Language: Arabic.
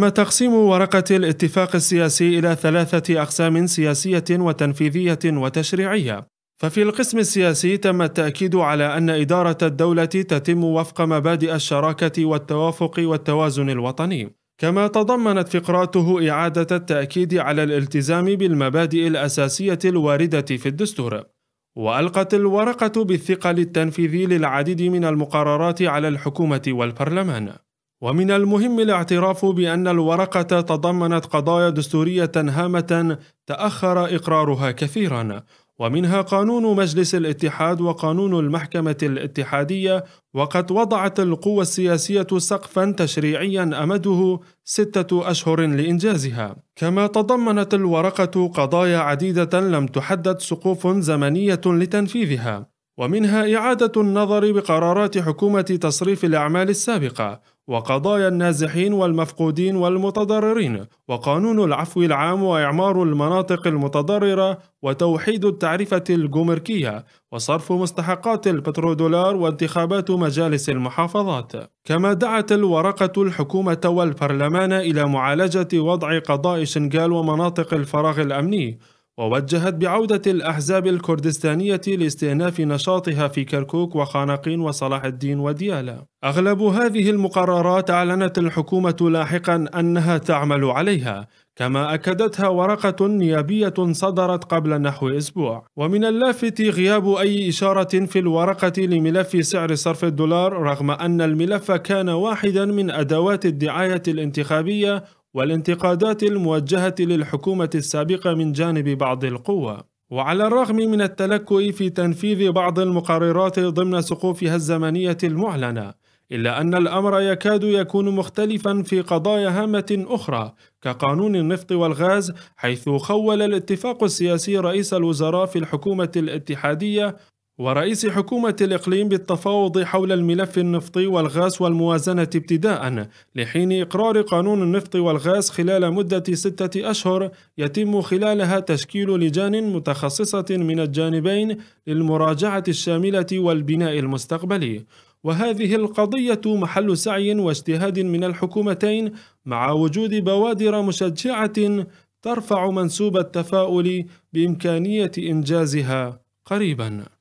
تم تقسيم ورقة الاتفاق السياسي إلى ثلاثة أقسام سياسية وتنفيذية وتشريعية، ففي القسم السياسي تم التأكيد على أن إدارة الدولة تتم وفق مبادئ الشراكة والتوافق والتوازن الوطني، كما تضمنت فقراته إعادة التأكيد على الالتزام بالمبادئ الأساسية الواردة في الدستور. وألقت الورقة بالثقل التنفيذي للعديد من المقررات على الحكومة والبرلمان. ومن المهم الاعتراف بأن الورقة تضمنت قضايا دستورية هامة تأخر إقرارها كثيرا ومنها قانون مجلس الاتحاد وقانون المحكمة الاتحادية وقد وضعت القوى السياسية سقفا تشريعيا أمده ستة أشهر لإنجازها كما تضمنت الورقة قضايا عديدة لم تحدد سقوف زمنية لتنفيذها ومنها إعادة النظر بقرارات حكومة تصريف الأعمال السابقة وقضايا النازحين والمفقودين والمتضررين وقانون العفو العام واعمار المناطق المتضرره وتوحيد التعرفه الجمركيه وصرف مستحقات البترودولار وانتخابات مجالس المحافظات كما دعت الورقه الحكومه والبرلمان الى معالجه وضع قضاء شنغال ومناطق الفراغ الامني ووجهت بعودة الأحزاب الكردستانية لاستئناف نشاطها في كركوك وخانقين وصلاح الدين وديالا. أغلب هذه المقررات أعلنت الحكومة لاحقا أنها تعمل عليها، كما أكدتها ورقة نيابية صدرت قبل نحو أسبوع ومن اللافت غياب أي إشارة في الورقة لملف سعر صرف الدولار رغم أن الملف كان واحدا من أدوات الدعاية الانتخابية والانتقادات الموجهة للحكومة السابقة من جانب بعض القوى وعلى الرغم من التلكؤ في تنفيذ بعض المقررات ضمن سقوفها الزمنية المعلنة إلا أن الأمر يكاد يكون مختلفا في قضايا هامة أخرى كقانون النفط والغاز حيث خول الاتفاق السياسي رئيس الوزراء في الحكومة الاتحادية ورئيس حكومة الإقليم بالتفاوض حول الملف النفطي والغاز والموازنة ابتداء لحين إقرار قانون النفط والغاز خلال مدة ستة أشهر يتم خلالها تشكيل لجان متخصصة من الجانبين للمراجعة الشاملة والبناء المستقبلي وهذه القضية محل سعي واجتهاد من الحكومتين مع وجود بوادر مشجعة ترفع منسوب التفاؤل بإمكانية إنجازها قريباً